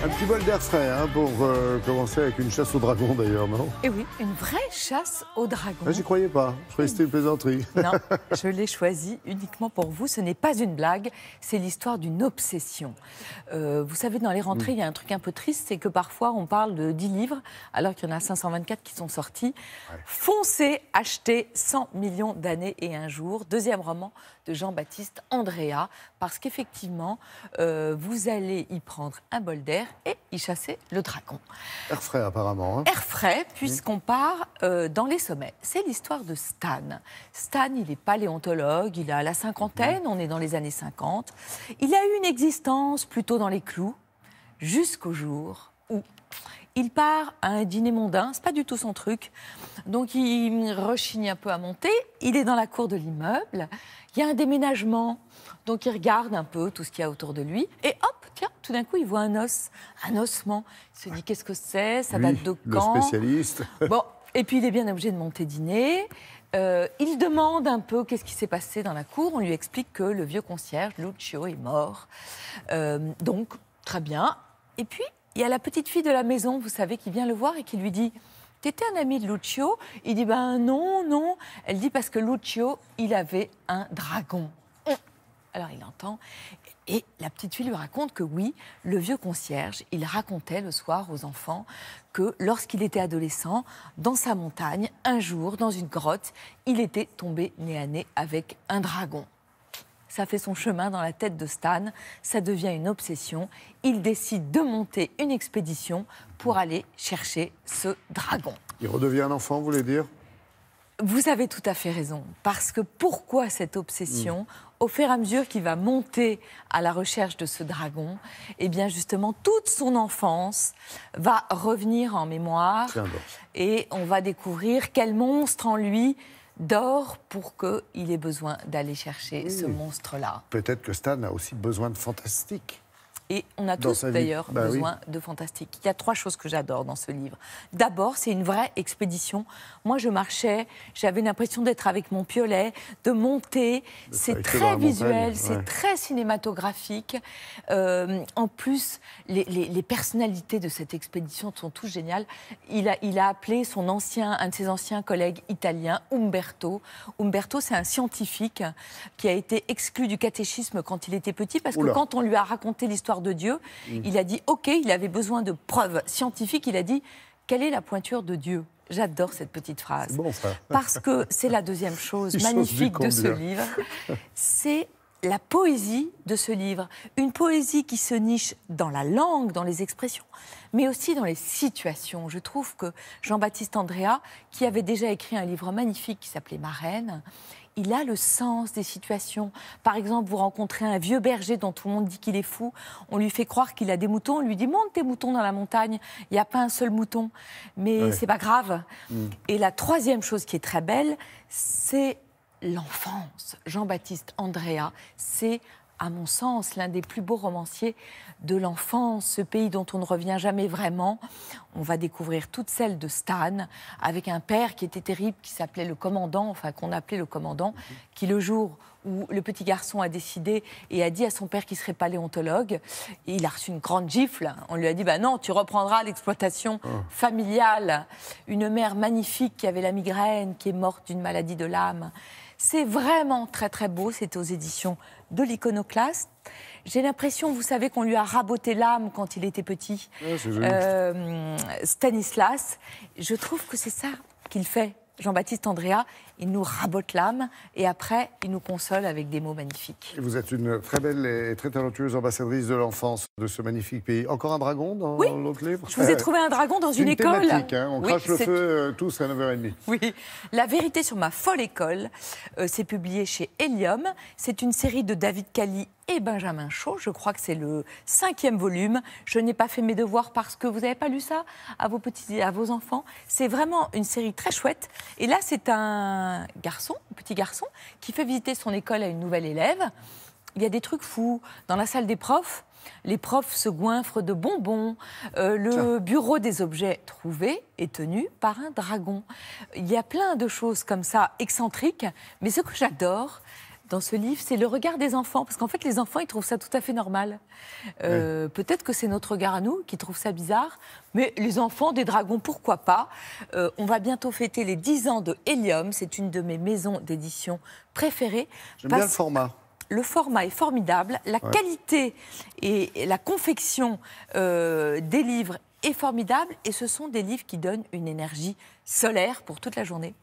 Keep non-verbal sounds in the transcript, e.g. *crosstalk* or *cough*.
Un petit bol d'air frais hein, pour euh, commencer avec une chasse au dragon d'ailleurs, non Eh oui, une vraie chasse au dragon. Je ah, J'y croyais pas, je croyais c'était une plaisanterie. *laughs* Non, *laughs* je l'ai choisi uniquement pour vous, ce n'est pas une blague, c'est l'histoire d'une obsession. Euh, vous savez, dans les rentrées, mm. il y a un truc un peu triste, c'est que parfois on parle de 10 livres alors qu'il y en a 524 qui sont sortis. Foncez, achetez 100 millions d'années et un jour, deuxième roman de Jean-Baptiste Andrea, parce qu'effectivement, euh, vous allez y prendre un bol d'air et il chassait le dragon. Air frais, apparemment. Hein. Air frais, puisqu'on part euh, dans les sommets. C'est l'histoire de Stan. Stan, il est paléontologue, il a la cinquantaine, mhm. on est dans les années 50. Il a eu une existence plutôt dans les clous, jusqu'au jour où il part à un dîner mondain, c'est pas du tout son truc. Donc il rechigne un peu à monter. Il est dans la cour de l'immeuble. Il y a un déménagement. Donc il regarde un peu tout ce qu'il y a autour de lui. Et hop, tout d'un coup, il voit un os, un ossement. Il se dit qu'est-ce que c'est Ça date de quand Le spécialiste. *laughs* Bon, et puis il est bien obligé de monter dîner. Euh, il demande un peu qu'est-ce qui s'est passé dans la cour. On lui explique que le vieux concierge, Lucio, est mort. Euh, donc, très bien. Et puis, il y a la petite fille de la maison, vous savez, qui vient le voir et qui lui dit T'étais un ami de Lucio Il dit Ben non, non. Elle dit Parce que Lucio, il avait un dragon. Alors il entend et la petite fille lui raconte que oui, le vieux concierge, il racontait le soir aux enfants que lorsqu'il était adolescent, dans sa montagne, un jour, dans une grotte, il était tombé nez à nez avec un dragon. Ça fait son chemin dans la tête de Stan, ça devient une obsession. Il décide de monter une expédition pour aller chercher ce dragon. Il redevient un enfant, vous voulez dire vous avez tout à fait raison, parce que pourquoi cette obsession au fur et à mesure qu'il va monter à la recherche de ce dragon, eh bien justement toute son enfance va revenir en mémoire et on va découvrir quel monstre en lui dort pour qu'il ait besoin d'aller chercher ce monstre-là. Peut-être que Stan a aussi besoin de fantastique. Et on a tous d'ailleurs bah besoin de fantastique. Il y a trois choses que j'adore dans ce livre. D'abord, c'est une vraie expédition. Moi, je marchais, j'avais l'impression d'être avec mon piolet, de monter. C'est très visuel, c'est très cinématographique. Euh, en plus, les, personnalités de cette expédition sont tous géniales. Il a, il a appelé son ancien, un de ses anciens collègues italiens, Umberto. Umberto, c'est un scientifique qui a été exclu du catéchisme quand il était petit parce que quand on lui a raconté l'histoire de Dieu. Mm. Il a dit, OK, il avait besoin de preuves scientifiques. Il a dit, quelle est la pointure de Dieu J'adore cette petite phrase. parce que c'est la deuxième chose magnifique de ce livre. *laughs* C'est la poésie de ce livre. Une poésie qui se niche dans la langue, dans les expressions, mais aussi dans les situations. Je trouve que Jean-Baptiste Andrea, qui avait déjà écrit un livre magnifique qui s'appelait Marraine, il a le sens des situations. Par exemple, vous rencontrez un vieux berger dont tout le monde dit qu'il est fou. On lui fait croire qu'il a des moutons. On lui dit monte tes moutons dans la montagne. Il n'y a pas un seul mouton. Mais c'est pas grave. Mm. Et la troisième chose qui est très belle, c'est l'enfance. Jean-Baptiste Andrea, c'est à mon sens, l'un des plus beaux romanciers de l'enfance, ce pays dont on ne revient jamais vraiment. On va découvrir toutes celle de Stan, avec un père qui était terrible, qui s'appelait le commandant, enfin qu'on appelait le commandant, qui le jour où le petit garçon a décidé et a dit à son père qu'il serait paléontologue, il a reçu une grande gifle. On lui a dit, bah non, tu reprendras l'exploitation ah. familiale. Une mère magnifique qui avait la migraine, qui est morte d'une maladie de l'âme. C'est vraiment très très beau, c'est aux éditions de l'Iconoclaste. J'ai l'impression, vous savez, qu'on lui a raboté l'âme quand il était petit. Ah, euh, Stanislas. Je trouve que c'est ça qu'il fait, Jean-Baptiste Andrea il nous rabote l'âme et après, il nous console avec des mots magnifiques. Vous êtes une très belle et très talentueuse ambassadrice de l'enfance de ce magnifique pays. Encore un dragon dans l'autre livre Je vous ai trouvé un dragon dans une, une école. Hein. on crache le feu euh, tous à 9h30. Oui. La vérité sur ma folle école, euh, c'est publié chez Helium. C'est une série de David Cali et Benjamin Chaud. Je crois que c'est le cinquième volume. Je n'ai pas fait mes devoirs parce que vous n'avez pas lu ça à vos petits, à vos enfants. C'est vraiment une série très chouette. Et là, c'est un un garçon, petit garçon, qui fait visiter son école à une nouvelle élève. Il y a des trucs fous. Dans la salle des profs, les profs se goinfrent de bonbons. Euh, le bureau des objets trouvés est tenu par un dragon. Il y a plein de choses comme ça, excentriques. Mais ce que j'adore, dans ce livre, c'est le regard des enfants. Parce qu'en fait, les enfants, ils trouvent ça tout à fait normal. Euh, peut-être que c'est notre regard à nous qui trouve ça bizarre. Mais les enfants des dragons, pourquoi pas euh, On va bientôt fêter les 10 ans de Helium. C'est une de mes maisons d'édition préférées. J'aime bien le format le format est formidable, la qualité et la confection euh, des livres est formidable et ce sont des livres qui donnent une énergie solaire pour toute la journée.